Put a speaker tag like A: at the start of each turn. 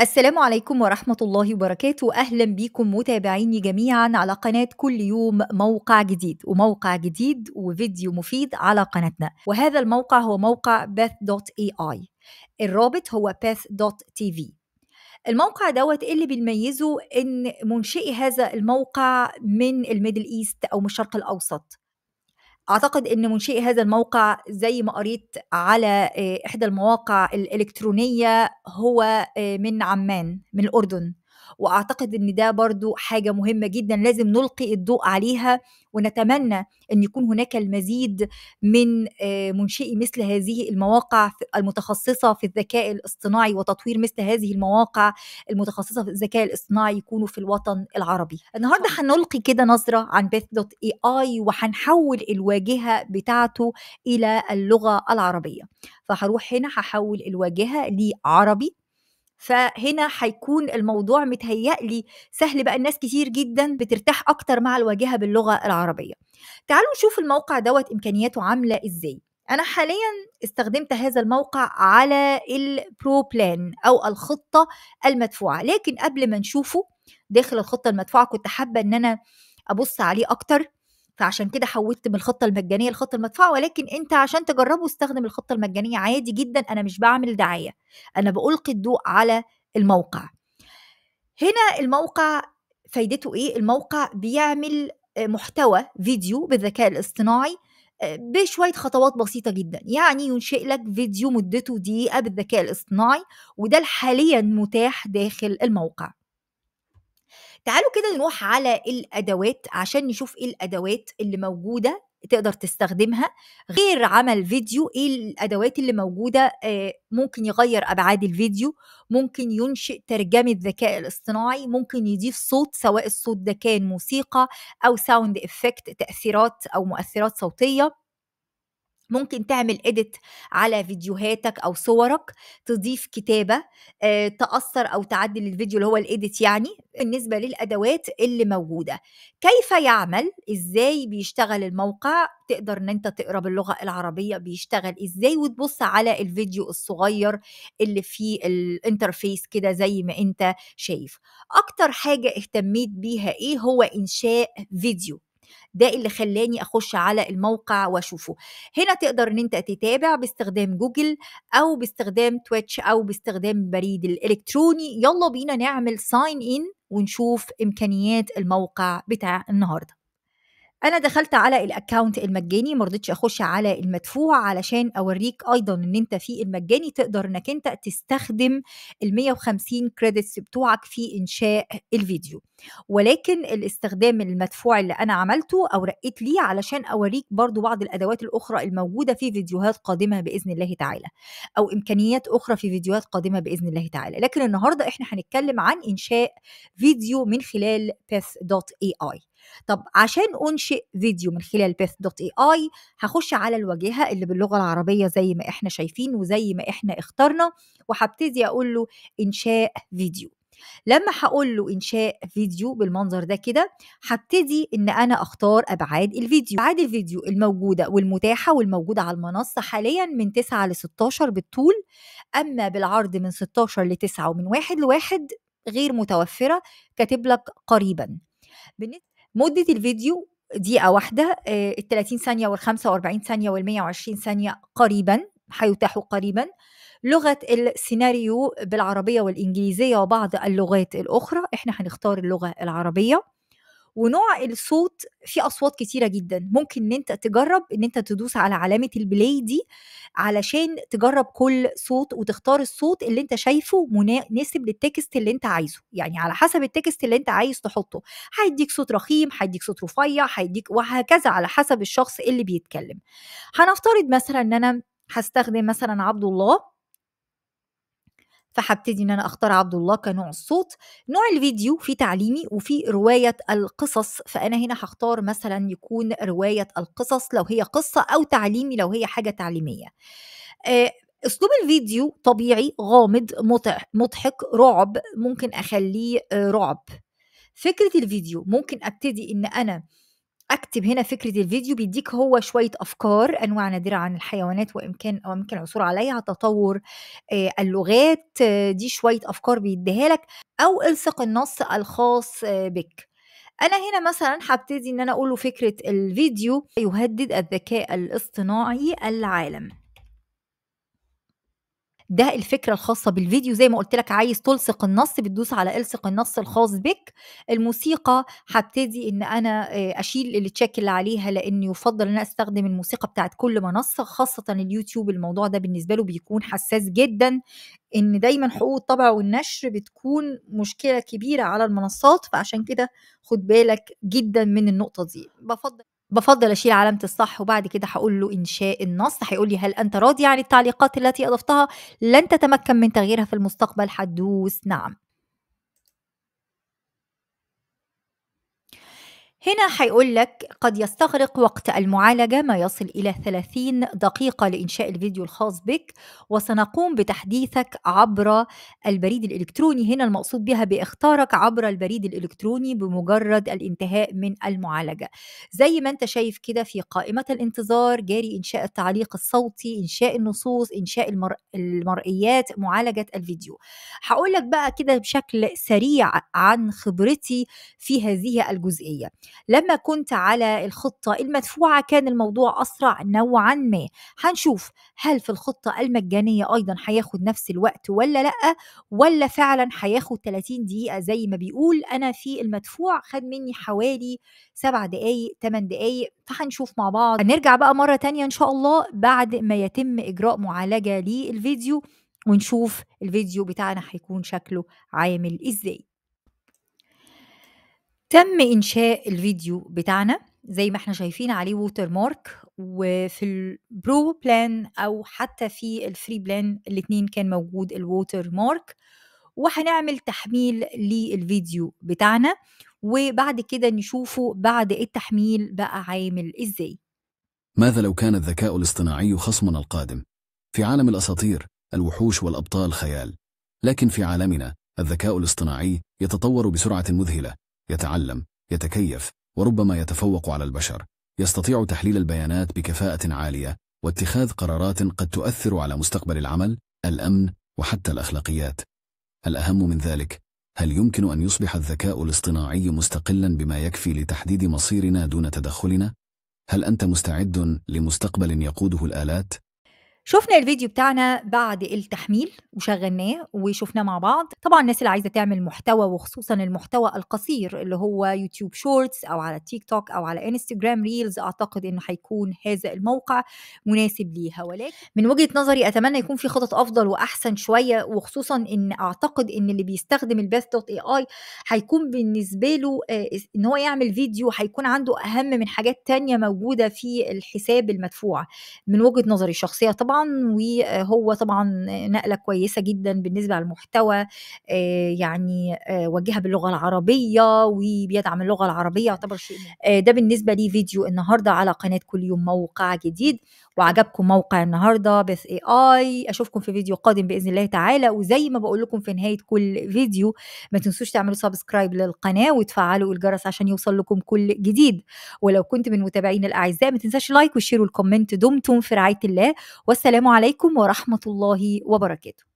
A: السلام عليكم ورحمة الله وبركاته أهلا بكم متابعيني جميعا على قناة كل يوم موقع جديد وموقع جديد وفيديو مفيد على قناتنا وهذا الموقع هو موقع path.ai الرابط هو path.tv الموقع دوت اللي بيميزه ان منشئي هذا الموقع من الميدل ايست او من الشرق الاوسط اعتقد ان منشئي هذا الموقع زي ما قريت على آه، احدى المواقع الالكترونيه هو آه، من عمان من الاردن واعتقد ان ده برضو حاجه مهمه جدا لازم نلقي الضوء عليها ونتمنى ان يكون هناك المزيد من آه، منشئي مثل هذه المواقع المتخصصه في الذكاء الاصطناعي وتطوير مثل هذه المواقع المتخصصه في الذكاء الاصطناعي يكونوا في الوطن العربي النهارده هنلقي كده نظره عن بيث دوت اي اي وهنحول الواجهه بتاعته الى اللغه العربيه فهروح هنا هحول الواجهه لعربي فهنا هيكون الموضوع متهيألي سهل بقى الناس كتير جدا بترتاح أكتر مع الواجهة باللغة العربية تعالوا نشوف الموقع دوت إمكانياته عاملة إزاي أنا حاليا استخدمت هذا الموقع على البرو بلان أو الخطة المدفوعة لكن قبل ما نشوفه داخل الخطة المدفوعة كنت حابة إن أنا أبص عليه أكتر فعشان كده حولت من الخطه المجانيه للخطه المدفوعه ولكن انت عشان تجربه استخدم الخطه المجانيه عادي جدا انا مش بعمل دعايه انا بألقي الضوء على الموقع هنا الموقع فايدته ايه الموقع بيعمل آه، محتوى فيديو بالذكاء الاصطناعي آه، بشويه خطوات بسيطه جدا يعني ينشئ لك فيديو مدته دقيقه بالذكاء الاصطناعي وده حاليا متاح داخل الموقع تعالوا كده نروح على الادوات عشان نشوف ايه الادوات اللي موجوده تقدر تستخدمها غير عمل فيديو ايه الادوات اللي موجوده آه، ممكن يغير ابعاد الفيديو ممكن ينشئ ترجمه ذكاء الاصطناعي ممكن يضيف صوت سواء الصوت ده كان موسيقى او ساوند افكت تاثيرات او مؤثرات صوتيه ممكن تعمل إيديت على فيديوهاتك أو صورك تضيف كتابة تأثر أو تعدل الفيديو اللي هو الإيديت يعني بالنسبة للأدوات اللي موجودة كيف يعمل إزاي بيشتغل الموقع تقدر ان انت تقرا باللغه العربيه بيشتغل ازاي وتبص على الفيديو الصغير اللي فيه الانترفيس كده زي ما انت شايف اكتر حاجه اهتميت بيها ايه هو انشاء فيديو ده اللي خلاني اخش على الموقع واشوفه هنا تقدر ان انت تتابع باستخدام جوجل او باستخدام تويتش او باستخدام البريد الالكتروني يلا بينا نعمل ساين ان ونشوف امكانيات الموقع بتاع النهارده انا دخلت على الاكونت المجاني ما رضيتش اخش على المدفوع علشان اوريك ايضا ان انت في المجاني تقدر انك انت تستخدم ال 150 كريدتس بتوعك في انشاء الفيديو ولكن الاستخدام المدفوع اللي انا عملته او رقيت ليه علشان اوريك برضو بعض الادوات الاخرى الموجوده في فيديوهات قادمه باذن الله تعالى او امكانيات اخرى في فيديوهات قادمه باذن الله تعالى لكن النهارده احنا هنتكلم عن انشاء فيديو من خلال path.ai طب عشان انشئ فيديو من خلال باث دوت اي اي هخش على الواجهه اللي باللغه العربيه زي ما احنا شايفين وزي ما احنا اخترنا وهبتدي اقول له انشاء فيديو لما هقول له انشاء فيديو بالمنظر ده كده هبتدي ان انا اختار ابعاد الفيديو ابعاد الفيديو الموجوده والمتاحه والموجوده على المنصه حاليا من 9 ل 16 بالطول اما بالعرض من 16 ل 9 ومن 1 ل 1 غير متوفره كاتب لك قريبا بالنسبه مده الفيديو دقيقه واحده آه، ال 30 ثانيه وال 45 ثانيه وال 120 ثانيه قريبا هيتاحوا قريبا لغه السيناريو بالعربيه والانجليزيه وبعض اللغات الاخرى احنا هنختار اللغه العربيه ونوع الصوت في اصوات كتيره جدا ممكن ان انت تجرب ان انت تدوس على علامه البلاي دي علشان تجرب كل صوت وتختار الصوت اللي انت شايفه مناسب للتكست اللي انت عايزه يعني على حسب التكست اللي انت عايز تحطه هيديك صوت رخيم هيديك صوت رفيع هيديك وهكذا على حسب الشخص اللي بيتكلم هنفترض مثلا ان انا هستخدم مثلا عبد الله فهبتدي ان انا اختار عبد الله كنوع الصوت نوع الفيديو في تعليمي وفي روايه القصص فانا هنا هختار مثلا يكون روايه القصص لو هي قصه او تعليمي لو هي حاجه تعليميه آه، اسلوب الفيديو طبيعي غامض مضحك رعب ممكن اخليه آه، رعب فكره الفيديو ممكن ابتدي ان انا اكتب هنا فكره الفيديو بيديك هو شويه افكار انواع نادره عن الحيوانات وامكان او امكن العثور عليها تطور آه، اللغات آه، دي شويه افكار بيديها لك او الصق النص الخاص آه، بك انا هنا مثلا هبتدي ان انا اقول فكره الفيديو يهدد الذكاء الاصطناعي العالم ده الفكره الخاصه بالفيديو زي ما قلت لك عايز تلصق النص بتدوس على الصق النص الخاص بك الموسيقى هبتدي ان انا آه، اشيل التشيك اللي عليها لان يفضل ان استخدم الموسيقى بتاعت كل منصه خاصه اليوتيوب الموضوع ده بالنسبه له بيكون حساس جدا ان دايما حقوق الطبع والنشر بتكون مشكله كبيره على المنصات فعشان كده خد بالك جدا من النقطه دي بفضل بفضل اشيل علامه الصح وبعد كده هقول له انشاء النص هيقول لي هل انت راضي عن التعليقات التي اضفتها لن تتمكن من تغييرها في المستقبل هتدوس نعم هنا حيقول لك قد يستغرق وقت المعالجة ما يصل إلى 30 دقيقة لإنشاء الفيديو الخاص بك وسنقوم بتحديثك عبر البريد الإلكتروني هنا المقصود بها باختارك عبر البريد الإلكتروني بمجرد الانتهاء من المعالجة زي ما أنت شايف كده في قائمة الانتظار جاري إنشاء التعليق الصوتي إنشاء النصوص إنشاء المر... المرئيات معالجة الفيديو هقول لك بقى كده بشكل سريع عن خبرتي في هذه الجزئية لما كنت على الخطة المدفوعة كان الموضوع أسرع نوعا ما هنشوف هل في الخطة المجانية أيضا هياخد نفس الوقت ولا لأ ولا فعلا هياخد 30 دقيقة زي ما بيقول أنا في المدفوع خد مني حوالي 7 دقايق 8 دقايق فهنشوف مع بعض هنرجع بقى مرة تانية إن شاء الله بعد ما يتم إجراء معالجة للفيديو ونشوف الفيديو بتاعنا هيكون شكله عامل إزاي تم إنشاء الفيديو بتاعنا زي ما احنا شايفين عليه ووتر مارك وفي البرو بلان أو حتى في الفري بلان الاثنين كان موجود الووتر مارك وهنعمل تحميل للفيديو بتاعنا وبعد كده نشوفه بعد التحميل بقى عامل ازاي ماذا لو كان الذكاء الاصطناعي خصمنا القادم في عالم الأساطير الوحوش والأبطال خيال لكن في عالمنا الذكاء الاصطناعي يتطور بسرعة مذهلة يتعلم يتكيف وربما يتفوق على البشر يستطيع تحليل البيانات بكفاءة عالية واتخاذ قرارات قد تؤثر على مستقبل العمل الأمن وحتى الأخلاقيات الأهم من ذلك هل يمكن أن يصبح الذكاء الاصطناعي مستقلا بما يكفي لتحديد مصيرنا دون تدخلنا؟ هل أنت مستعد لمستقبل يقوده الآلات؟ شفنا الفيديو بتاعنا بعد التحميل وشغلناه وشفناه مع بعض طبعا الناس اللي عايزه تعمل محتوى وخصوصا المحتوى القصير اللي هو يوتيوب شورتس او على تيك توك او على انستجرام ريلز اعتقد انه هيكون هذا الموقع مناسب ليها ولكن من وجهه نظري اتمنى يكون في خطط افضل واحسن شويه وخصوصا ان اعتقد ان اللي بيستخدم الباث دوت اي اي هيكون بالنسبه له آه، ان هو يعمل فيديو هيكون عنده اهم من حاجات تانية موجوده في الحساب المدفوع من وجهه نظري الشخصيه طبعا طبعا وهو طبعا نقله كويسه جدا بالنسبه للمحتوى آه، يعني آه، وجهها باللغه العربيه وبيدعم اللغه العربيه يعتبر شيء آه، ده بالنسبه لي فيديو النهارده على قناه كل يوم موقع جديد وعجبكم موقع النهارده بث اي اي اشوفكم في فيديو قادم باذن الله تعالى وزي ما بقول لكم في نهايه كل فيديو ما تنسوش تعملوا سبسكرايب للقناه وتفعلوا الجرس عشان يوصل لكم كل جديد ولو كنت من متابعين الاعزاء ما تنساش لايك وشير والكومنت دمتم في رعايه الله والسلام عليكم ورحمه الله وبركاته